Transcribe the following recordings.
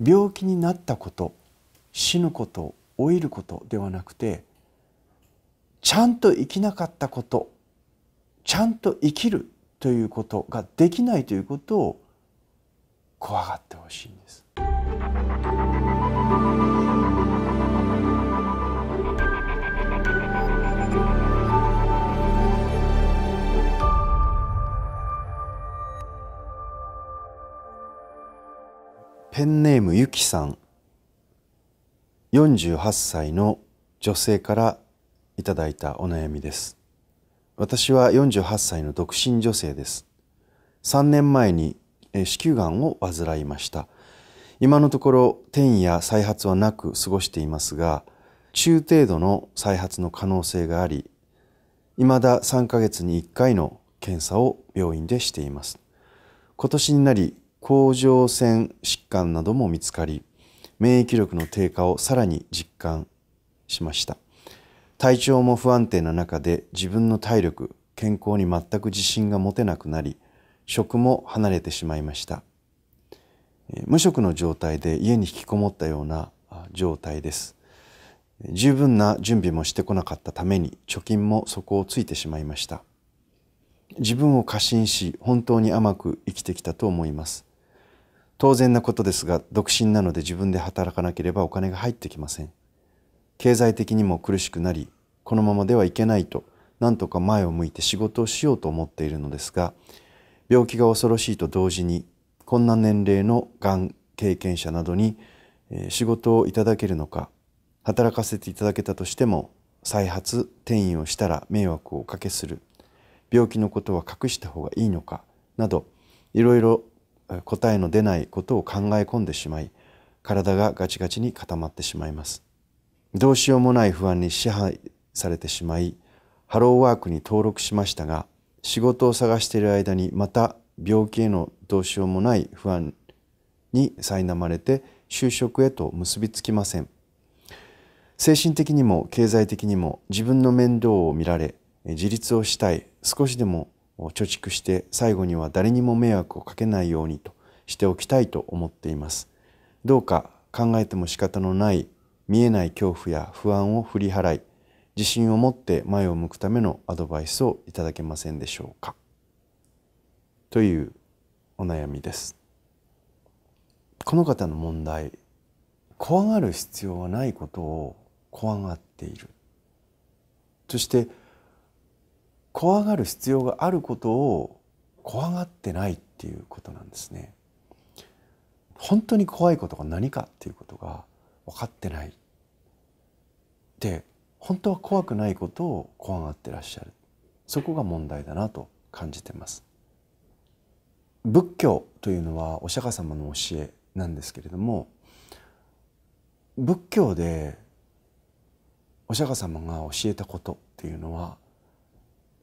病気になったこと死ぬこと老いることではなくてちゃんと生きなかったことちゃんと生きるということができないということを怖がってほしいんです。ペンネームゆきさん48歳の女性からいただいたお悩みです私は48歳の独身女性です3年前に子宮がんを患いました今のところ転移や再発はなく過ごしていますが中程度の再発の可能性があり未だ3ヶ月に1回の検査を病院でしています今年になり甲状腺疾患なども見つかり免疫力の低下をさらに実感しました体調も不安定な中で自分の体力健康に全く自信が持てなくなり職も離れてしまいました無職の状態で家に引きこもったような状態です十分な準備もしてこなかったために貯金も底をついてしまいました自分を過信し本当に甘く生きてきたと思います当然なことですが独身なので自分で働かなければお金が入ってきません経済的にも苦しくなりこのままではいけないとなんとか前を向いて仕事をしようと思っているのですが病気が恐ろしいと同時にこんな年齢のがん経験者などに仕事をいただけるのか働かせていただけたとしても再発転移をしたら迷惑をおかけする病気のことは隠した方がいいのかなどいろいろ答えの出ないことを考え込んでしまい体がガチガチに固まってしまいますどうしようもない不安に支配されてしまいハローワークに登録しましたが仕事を探している間にまた病気へのどうしようもない不安に苛まれて就職へと結びつきません精神的にも経済的にも自分の面倒を見られ自立をしたい少しでも貯蓄して最後には誰にも迷惑をかけないようにとしておきたいと思っています。どうか考えても仕方のない見えない恐怖や不安を振り払い自信を持って前を向くためのアドバイスをいただけませんでしょうかというお悩みです。この方の問題怖がる必要はないことを怖がっているそして怖がる必要があることを怖がってないっていうことなんですね。本当に怖いことが何かっていうことが分かってない。で本当は怖くないことを怖がってらっしゃるそこが問題だなと感じてます。仏教というのはお釈迦様の教えなんですけれども仏教でお釈迦様が教えたことっていうのは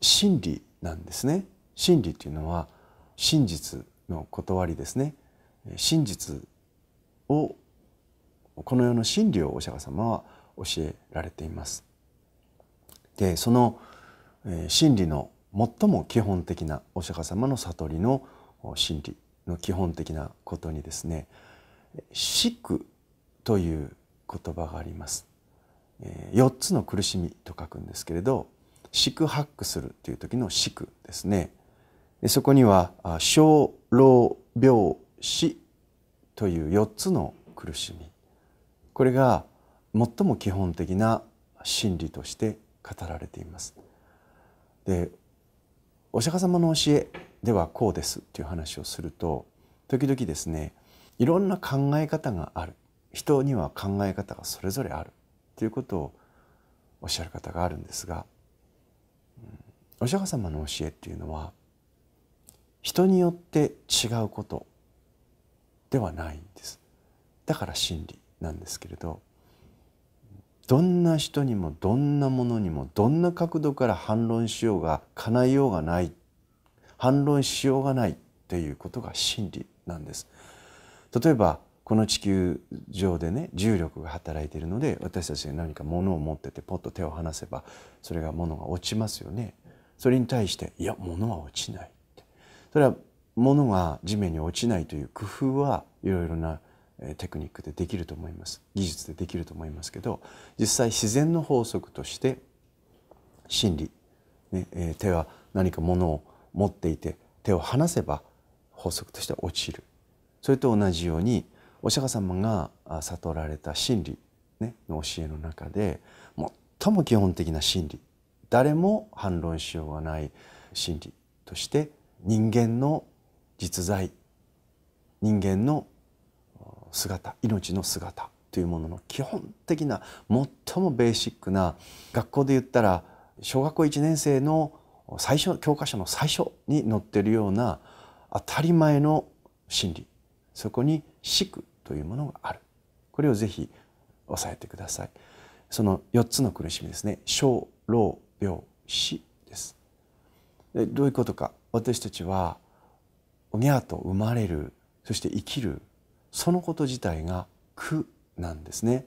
真理なんですね真理というのは真実の断りですね真実をこの世の真理をお釈迦様は教えられていますでその真理の最も基本的なお釈迦様の悟りの真理の基本的なことにですね「四苦」という言葉があります。4つの苦しみと書くんですけれど四苦八苦するという時の四苦ですね。そこには小老病死という4つの苦しみこれが最も基本的な真理として語られています。でお釈迦様の教えではこうですっていう話をすると時々ですねいろんな考え方がある人には考え方がそれぞれあるということをおっしゃる方があるんですがお釈迦様の教えっていうのは人によって違うことではないんですだから真理なんですけれどどんな人にもどんなものにもどんな角度から反論しようが叶えようがない反論しようがないということが真理なんです。例えばこの地球上でね重力が働いているので私たちが何か物を持っててポッと手を離せばそれが物が落ちますよね。それに対していや物は落ちないそれは物が地面に落ちないという工夫はいろいろなテクニックでできると思います技術でできると思いますけど実際自然の法則として真理、ねえ手は何か物を持っていて手を離せば法則として落ちるそれと同じようにお釈迦様が悟られた真理、ね、の教えの中で最も基本的な真理誰も反論しようがない真理として人間の実在人間の姿命の姿というものの基本的な最もベーシックな学校で言ったら小学校1年生の最初教科書の最初に載ってるような当たり前の真理そこに「四苦」というものがあるこれをぜひ押さえてください。その4つの苦しみですね「小老病死ですでどういうことか私たちはおにゃと生まれるそして生きるそのこと自体が苦なんですね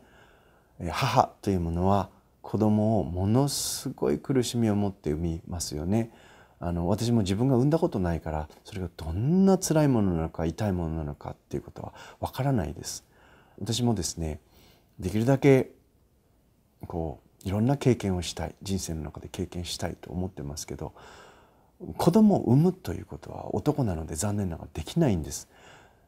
母というものは子供をものすごい苦しみを持って産みますよねあの私も自分が産んだことないからそれがどんな辛いものなのか痛いものなのかっていうことはわからないです私もですねできるだけこういろんな経験をしたい人生の中で経験したいと思ってますけど子供を産むということは男なので残念ながらできないんです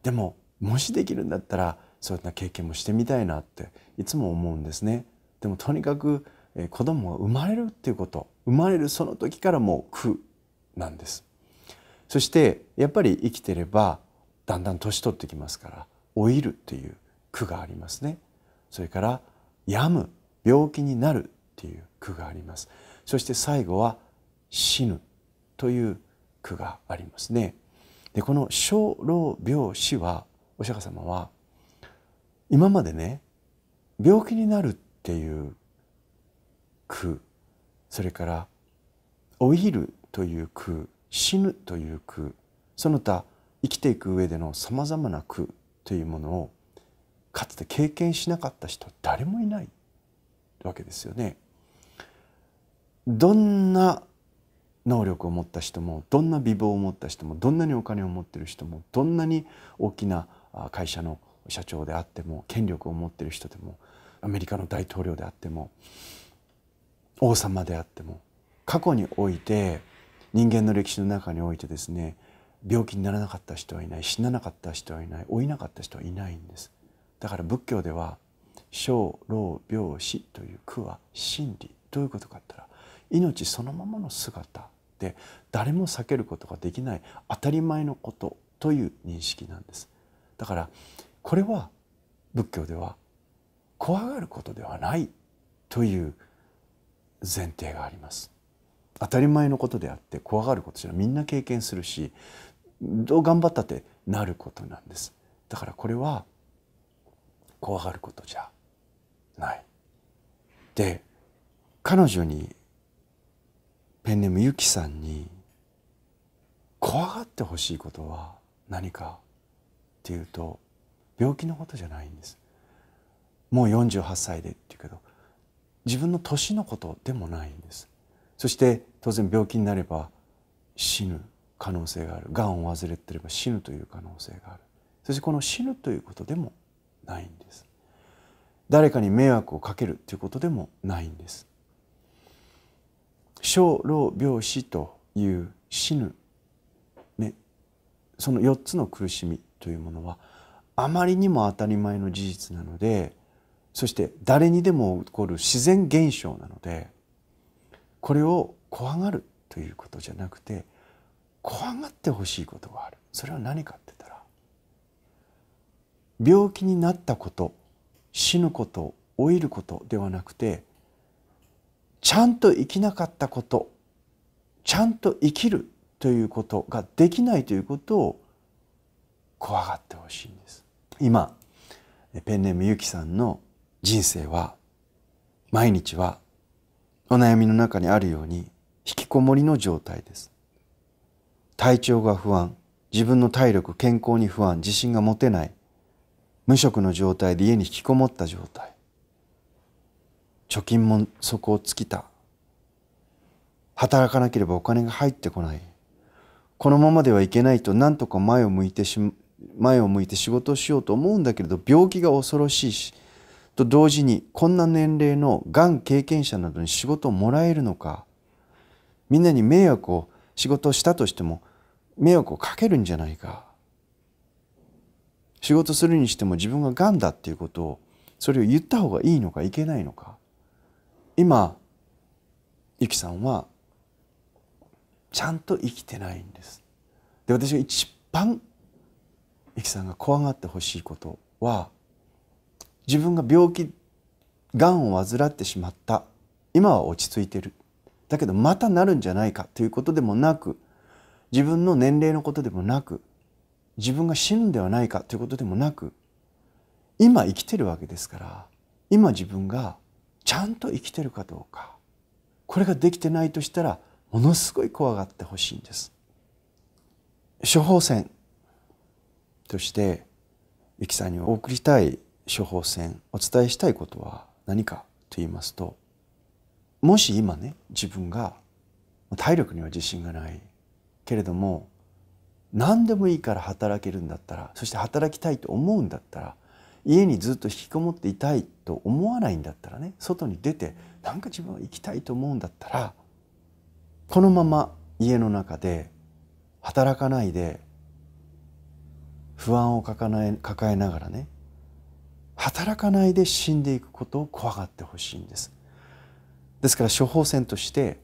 でももしできるんだったらそういった経験もしてみたいなっていつも思うんですねでもとにかく子供が生まれるっていうこと生まれるその時からもう苦なんですそしてやっぱり生きてればだんだん年取ってきますから老いるっていう苦がありますねそれから病む病気になるっていう句がありますそして最後は死ぬという句がありますねでこの小老病死はお釈迦様は今までね病気になるっていう句それから老いるという句死ぬという句その他生きていく上でのさまざまな苦というものをかつて経験しなかった人誰もいないわけですよね。どんな能力を持った人もどんな美貌を持った人もどんなにお金を持ってる人もどんなに大きな会社の社長であっても権力を持ってる人でもアメリカの大統領であっても王様であっても過去において人間の歴史の中においてですね病気にならなかった人はいない死ななかった人はいない老いなかった人はいないんですだから仏教では小老病死という苦は真理どういうことかって言ったら命そのままの姿で誰も避けることができない当たり前のことという認識なんですだからこれは仏教では怖がることではないという前提があります当たり前のことであって怖がることじゃみんな経験するしどう頑張ったってなることなんですだからこれは怖がることじゃない。で彼女にペンネームゆきさんに怖がってほしいことは何かっていうと病気のことじゃないんです。もう48歳でっていうけど自分の年のことでもないんです。そして当然病気になれば死ぬ可能性があるがんを患ってれば死ぬという可能性があるそしてこの死ぬということでもないんです誰かに迷惑をかけるということでもないんです。小老病死という死ぬ、ね、その4つの苦しみというものはあまりにも当たり前の事実なのでそして誰にでも起こる自然現象なのでこれを怖がるということじゃなくて怖がってほしいことがあるそれは何かって言ったら病気になったこと死ぬこと老いることではなくてちゃんと生きなかったことちゃんと生きるということができないということを怖がってほしいんです今ペンネームゆきさんの人生は毎日はお悩みの中にあるように引きこもりの状態です体調が不安自分の体力健康に不安自信が持てない無職の状態で家に引きこもった状態貯金も底を尽きた働かなければお金が入ってこないこのままではいけないと何とか前を向いてし前を向いて仕事をしようと思うんだけれど病気が恐ろしいしと同時にこんな年齢のがん経験者などに仕事をもらえるのかみんなに迷惑を仕事をしたとしても迷惑をかけるんじゃないか仕事するにしても自分ががんだっていうことをそれを言った方がいいのかいけないのか今ゆきさんはちゃんと生きてないんですで私が一番ゆきさんが怖がってほしいことは自分が病気がんを患ってしまった今は落ち着いてるだけどまたなるんじゃないかということでもなく自分の年齢のことでもなく自分が死ぬんではないかということでもなく今生きてるわけですから今自分がちゃんと生きてるかどうかこれができてないとしたらものすごい怖がってほしいんです。処方箋としてゆきさんにお送りたい処方箋お伝えしたいことは何かと言いますともし今ね自分が体力には自信がないけれども何でもいいから働けるんだったらそして働きたいと思うんだったら家にずっと引きこもっていたいと思わないんだったらね外に出て何か自分は行きたいと思うんだったらこのまま家の中で働かないで不安を抱え抱えながらね働かないで死んでいくことを怖がってほしいんです。ですから処方箋として